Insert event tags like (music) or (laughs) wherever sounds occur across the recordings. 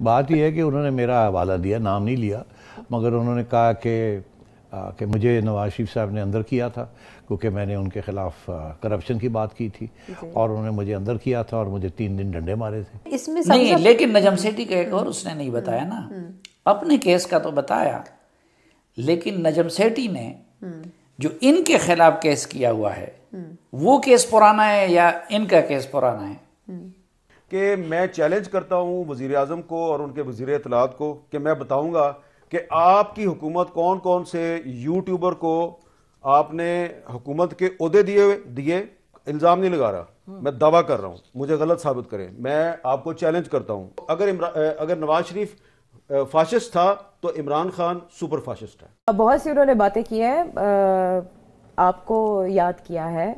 बात यह है कि उन्होंने मेरा हवाला दिया नाम नहीं लिया मगर उन्होंने कहा कि कि मुझे नवाज शरीफ साहब ने अंदर किया था क्योंकि मैंने उनके ख़िलाफ़ करप्शन की बात की थी और उन्होंने मुझे अंदर किया था और मुझे तीन दिन डंडे मारे थे इसमें नहीं सब... लेकिन नजम सेठी का एक और उसने नहीं बताया ना हम्म। अपने केस का तो बताया लेकिन नजम सेठी ने हम्म। जो इनके खिलाफ केस किया हुआ है हम्म। वो केस पुराना है या इनका केस पुराना है कि मैं चैलेंज करता हूँ वजीर अजम को और उनके वजीर अतलात को कि मैं बताऊँगा कि आपकी हुकूमत कौन कौन से यूट्यूबर को आपने हुकूमत के अहदे दिए दिए इल्ज़ाम नहीं लगा रहा मैं दावा कर रहा हूँ मुझे गलत साबित करें मैं आपको चैलेंज करता हूँ अगर अगर नवाज शरीफ फाशिस्ट था तो इमरान खान सुपर फाशिस्ट है बहुत सी उन्होंने बातें की हैं आपको याद किया है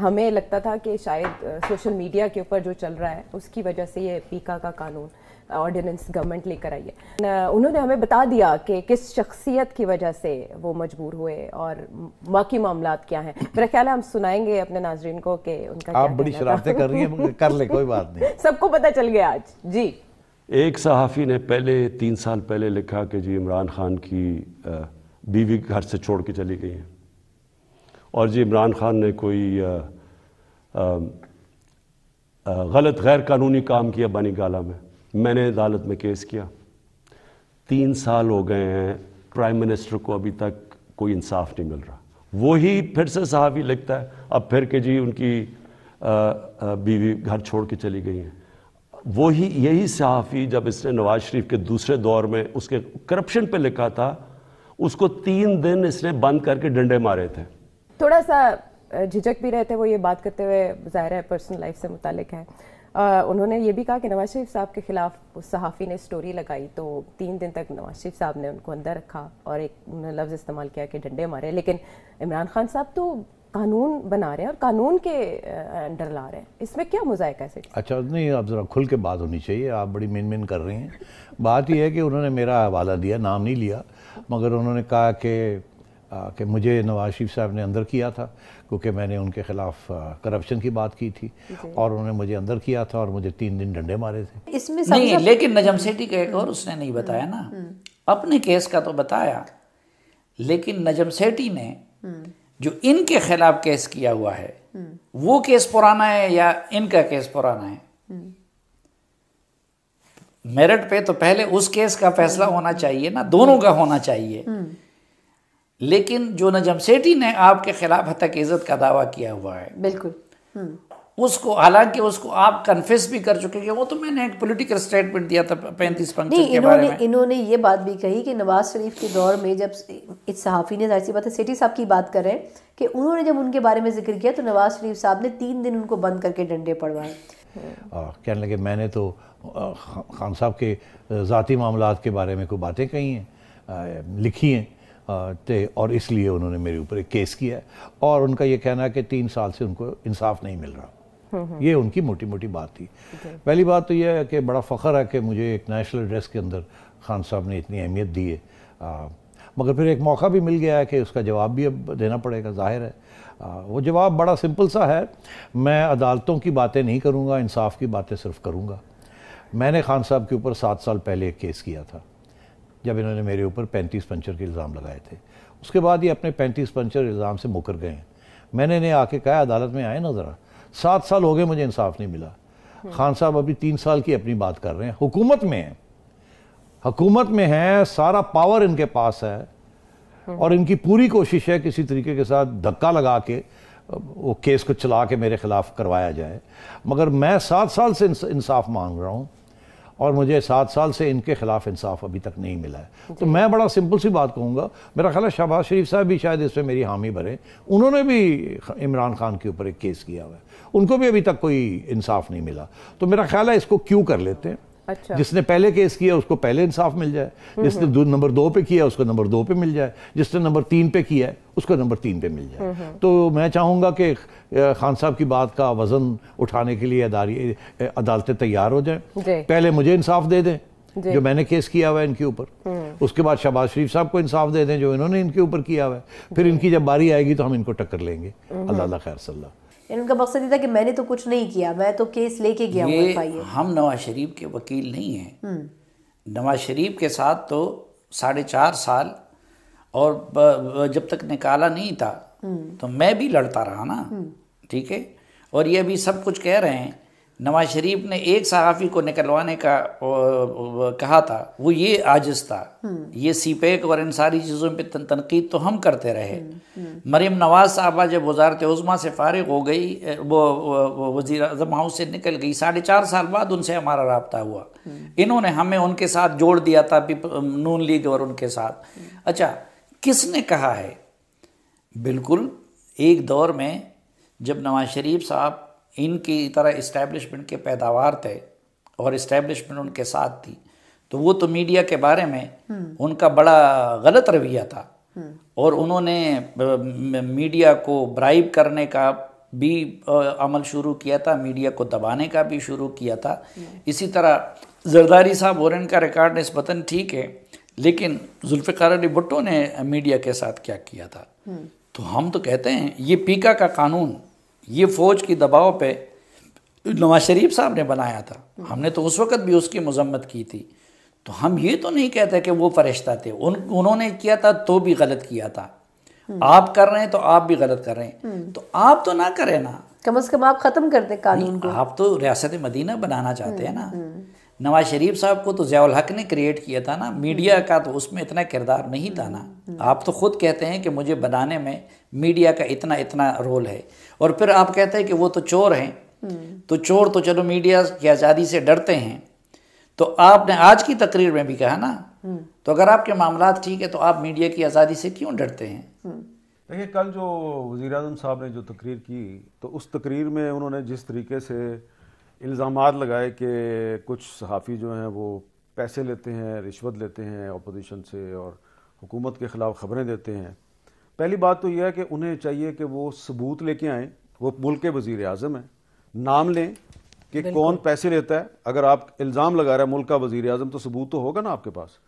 हमें लगता था कि शायद सोशल मीडिया के ऊपर जो चल रहा है उसकी वजह से ये पीका का कानून ऑर्डिनेंस गवर्नमेंट लेकर आई है उन्होंने हमें बता दिया कि किस शख्सियत की वजह से वो मजबूर हुए और बाकी मामला क्या हैं मेरा ख्याल है हम सुनाएंगे अपने नाजरीन को कि उनका आप बड़ी शरारतें कर रही हैं कर ले कोई बात नहीं (laughs) सबको पता चल गया आज जी एक सहाफ़ी ने पहले तीन साल पहले लिखा कि जी इमरान खान की बीवी घर से छोड़ के चली गई है और जी इमरान खान ने कोई आ, आ, आ, गलत गैर कानूनी काम किया बनी गाला में मैंने अदालत में केस किया तीन साल हो गए हैं प्राइम मिनिस्टर को अभी तक कोई इंसाफ नहीं मिल रहा वही फिर से सहाफ़ी लिखता है अब फिर के जी उनकी आ, आ, बीवी घर छोड़ के चली गई हैं वही यही सहाफ़ी जब इसने नवाज शरीफ के दूसरे दौर में उसके करप्शन पे लिखा था उसको तीन दिन इसने बंद करके डंडे मारे थे थोड़ा सा झिझक भी रहते वो ये बात करते हुए ज़ाहिर है पर्सनल लाइफ से मुतलिक है उन्होंने ये भी कहा कि नवाज शरीफ साहब के ख़िलाफ़ उस सहाफ़ी ने स्टोरी लगाई तो तीन दिन तक नवाज शरीफ साहब ने उनको अंदर रखा और एक उन्होंने लफ्ज़ इस्तेमाल किया कि डंडे मारे लेकिन इमरान खान साहब तो कानून बना रहे हैं और कानून के अंडर ला रहे हैं इसमें क्या मुजाय कैसे अच्छा नहीं आप ज़रा खुल के बात होनी चाहिए आप बड़ी मेन मेन कर रही हैं बात यह है कि उन्होंने मेरा हवाला दिया नाम नहीं लिया मगर उन्होंने कहा कि कि मुझे नवाज शरीफ साहब ने अंदर किया था क्योंकि मैंने उनके ख़िलाफ़ करप्शन की बात की थी और उन्होंने मुझे अंदर किया था और मुझे तीन दिन डंडे मारे थे इसमें नहीं लेकिन नजम सेठी का एक और उसने नहीं बताया ना हम्म, हम्म। अपने केस का तो बताया लेकिन नजम सेठी ने हम्म। जो इनके खिलाफ केस किया हुआ है वो केस पुराना है या इनका केस पुराना है मेरिट पे तो पहले उस केस का फैसला होना चाहिए ना दोनों का होना चाहिए लेकिन जो नजम सेठी ने आपके खिलाफ हतक इज़्ज़त का दावा किया हुआ है बिल्कुल हम्म। उसको हालांकि उसको आप कन्फेस भी कर चुके हैं वो तो मैंने एक पॉलिटिकल स्टेटमेंट दिया था पैंतीस पंक्ति के बारे में इन्होंने ये बात भी कही कि नवाज शरीफ के दौर में जब इस सहाफ़ी ने जाहिर सी बात है सेठी साहब की बात करें कि उन्होंने जब उनके बारे में जिक्र किया तो नवाज शरीफ साहब ने तीन दिन उनको बंद करके डंडे पड़वाए कहने लगे मैंने तो खान साहब के ज़ाती मामला के बारे में कोई बातें कही हैं लिखी हैं थे और इसलिए उन्होंने मेरे ऊपर एक केस किया है और उनका ये कहना है कि तीन साल से उनको इंसाफ नहीं मिल रहा हम्म, हम्म। ये उनकी मोटी मोटी बात थी पहली बात तो यह है कि बड़ा फ़ख्र है कि मुझे एक नेशनल ड्रेस के अंदर खान साहब ने इतनी अहमियत दी है मगर फिर एक मौका भी मिल गया है कि उसका जवाब भी अब देना पड़ेगा जाहिर है आ, वो जवाब बड़ा सिंपल सा है मैं अदालतों की बातें नहीं करूँगा इंसाफ की बातें सिर्फ करूँगा मैंने खान साहब के ऊपर सात साल पहले एक केस किया था जब इन्होंने मेरे ऊपर पैंतीस पंचर के इल्ज़ाम लगाए थे उसके बाद ये अपने पैंतीस पंचर इल्ज़ाम से मुकर गए हैं मैंने इन्हें आके कहा अदालत में आए ना ज़रा सात साल हो गए मुझे इंसाफ नहीं मिला हम्म। खान साहब अभी तीन साल की अपनी बात कर रहे हैं हुकूमत में हैं हुकूमत में हैं सारा पावर इनके पास है हम्म। और इनकी पूरी कोशिश है किसी तरीके के साथ धक्का लगा के वो केस को चला के मेरे खिलाफ करवाया जाए मगर मैं सात साल से इंसाफ मांग रहा हूँ और मुझे सात साल से इनके खिलाफ इंसाफ अभी तक नहीं मिला है तो मैं बड़ा सिंपल सी बात कहूँगा मेरा ख्याल है शहबाज शरीफ साहब भी शायद इसमें मेरी हामी भरे उन्होंने भी इमरान खान के ऊपर एक केस किया हुआ है उनको भी अभी तक कोई इंसाफ नहीं मिला तो मेरा ख्याल है इसको क्यों कर लेते हैं अच्छा। जिसने पहले केस किया उसको पहले इंसाफ मिल जाए हम्म, जिसने हम्म। नंबर दो पे किया उसको नंबर दो पे मिल जाए जिसने नंबर तीन पे किया है उसको नंबर तीन पे मिल जाए हम्म, तो मैं चाहूँगा कि खान साहब की बात का वजन उठाने के लिए अदालतें तैयार हो जाएं पहले मुझे इंसाफ दे दें जो मैंने केस किया हुआ है इनके ऊपर उसके बाद शहबाज शरीफ साहब को इंसाफ दे दें जो इन्होंने इनके ऊपर किया हुआ है फिर इनकी जब बारी आएगी तो हम इनको टक्कर लेंगे अल्लाह खैर सल्ला इनका उनका मकसद ये था कि मैंने तो कुछ नहीं किया मैं तो केस लेके गया हूँ हम नवाज शरीफ के वकील नहीं हैं हम्म। नवाज शरीफ के साथ तो साढ़े चार साल और जब तक निकाला नहीं था हम्म। तो मैं भी लड़ता रहा ना हम्म। ठीक है और ये अभी सब कुछ कह रहे हैं नवाज शरीफ ने एक सहाफ़ी को निकलवाने का कहा था वो ये आजिज़ था हम्म। ये सीपेक और इन सारी चीज़ों पर तनकीद तो हम करते रहे हम्म, हम्म। मरीम नवाज़ साहबा जब वजारत उज़मा से फारग हो गई वो वज़ी अजम हाउस से निकल गई साढ़े चार साल बाद उनसे हमारा रबता हुआ इन्होंने हमें उनके साथ जोड़ दिया था नून लीग और उनके साथ अच्छा किसने कहा है बिल्कुल एक दौर में जब नवाज शरीफ साहब इनकी तरह इस्टेब्लिशमेंट के पैदावार थे और इस्टेब्लिशमेंट उनके साथ थी तो वो तो मीडिया के बारे में हम्म। उनका बड़ा गलत रवैया था हम्म। और उन्होंने मीडिया को ब्राइब करने का भी अमल शुरू किया था मीडिया को दबाने का भी शुरू किया था हम्म। इसी तरह जरदारी साहब और का रिकॉर्ड नस्बता ठीक है लेकिन जुल्फ़ार अली भुट्टो ने मीडिया के साथ क्या किया था तो हम तो कहते हैं ये पीका का कानून ये फ़ौज की दबाव पे नवाज शरीफ साहब ने बनाया था हमने तो उस वक़्त भी उसकी मजम्मत की थी तो हम ये तो नहीं कहते कि वो फरिश्ता थे उन उन्होंने किया था तो भी गलत किया था हम्म। आप कर रहे हैं तो आप भी गलत कर रहे हैं हम्म। तो आप तो ना करें ना कम अज़ कम आप ख़त्म कर दे कानून को आप तो रियासत मदीना बनाना चाहते हैं ना हम्म, नवाज शरीफ साहब को तो जयाल हक ने क्रिएट किया था ना मीडिया हम्म। का तो उसमें इतना किरदार नहीं था ना हम्म। आप तो खुद कहते हैं कि मुझे बनाने में मीडिया का इतना इतना रोल है और फिर आप कहते हैं कि वो तो चोर हैं हम्म। तो चोर तो चलो मीडिया की आज़ादी से डरते हैं तो आपने आज की तकरीर में भी कहा ना तो अगर आपके मामला ठीक है तो आप मीडिया की आज़ादी से क्यों डरते हैं देखिए कल जो वज़ी साहब ने जो तकरीर की तो उस तकरीर में उन्होंने जिस तरीके से इल्ज़ाम लगाए कि कुछ सहाफ़ी जो हैं वो पैसे लेते हैं रिश्वत लेते हैं अपोजिशन से और हुकूमत के ख़िलाफ़ ख़बरें देते हैं पहली बात तो यह है कि उन्हें चाहिए कि वो सबूत लेके आएँ वो मुल्क के वज़ी अजम हैं नाम लें कि कौन पैसे लेता है अगर आप इल्ज़ाम लगा रहे हैं मुल्क का वज़ी अजम तो सबूत तो होगा ना आपके पास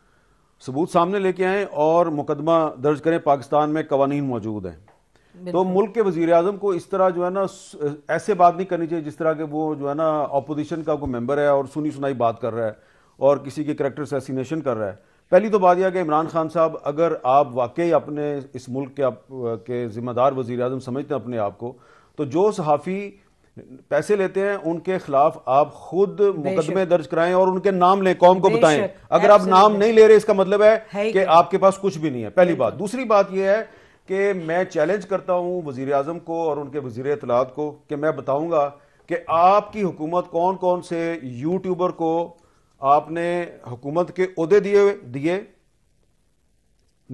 सबूत सामने लेके आएँ और मुकदमा दर्ज करें पाकिस्तान में कवानीन मौजूद हैं तो मुल्क के वजीर अजम को इस तरह जो है ना ऐसे बात नहीं करनी चाहिए जिस तरह के वो जो है ना अपोजिशन का कोई मेम्बर है और सुनी सुनाई बात कर रहा है और किसी के करेक्टर असैसिनेशन कर रहा है पहली तो बात यह कि इमरान खान साहब अगर आप वाकई अपने इस मुल्क के आप के जिम्मेदार वजीर अजम समझते हैं अपने आप को तो जो सहाफ़ी पैसे लेते हैं उनके खिलाफ आप खुद मुकदमे दर्ज कराएं और उनके नाम लें कौम को बताएं अगर आप नाम नहीं ले रहे इसका मतलब है, है कि आपके पास कुछ भी नहीं है पहली बात दूसरी बात यह है कि मैं चैलेंज करता हूँ वज़ी अजम को और उनके वज़ी इतलात को कि मैं बताऊँगा कि आपकी हुकूमत कौन कौन से यूट्यूबर को आपने हुकूमत के अहदे दिए दिए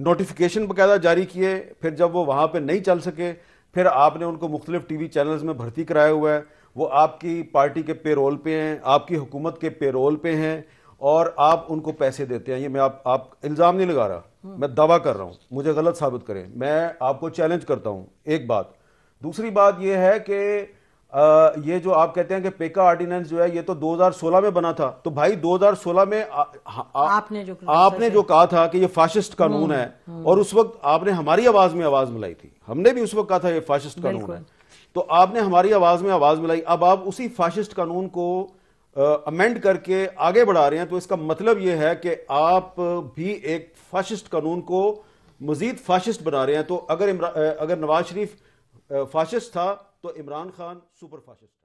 नोटिफिकेशन बकायदा जारी किए फिर जब वो वहाँ पर नहीं चल सके फिर आपने उनको मुख्तलिफ टी वी चैनल्स में भर्ती कराया हुआ है वो आपकी पार्टी के पेरोल पे हैं आपकी हुकूमत के पेरोल पे हैं और आप उनको पैसे देते हैं ये मैं आप आप इल्ज़ाम नहीं लगा रहा मैं दावा कर रहा हूँ मुझे गलत साबित करें मैं आपको चैलेंज करता हूँ एक बात दूसरी बात यह है कि ये जो आप कहते हैं कि पेका ऑर्डिनेंस जो है ये तो 2016 में बना था तो भाई 2016 में आ, आ, आपने जो आपने जो कहा था कि ये फाशिस्ट कानून हम्म, है हम्म। और उस वक्त आपने हमारी आवाज में आवाज मिलाई थी हमने भी उस वक्त कहा था ये फाशिस्ट कानून है तो आपने हमारी आवाज में आवाज मिलाई अब आप उसी फाशिस्ट कानून को अमेंड करके आगे बढ़ा रहे हैं तो इसका मतलब यह है कि आप भी एक फाशिस्ट कानून को मजीद फाशिस्ट बना रहे हैं तो अगर अगर नवाज शरीफ फाशिस्ट था तो इमरान खान सुपर फाशिस्ट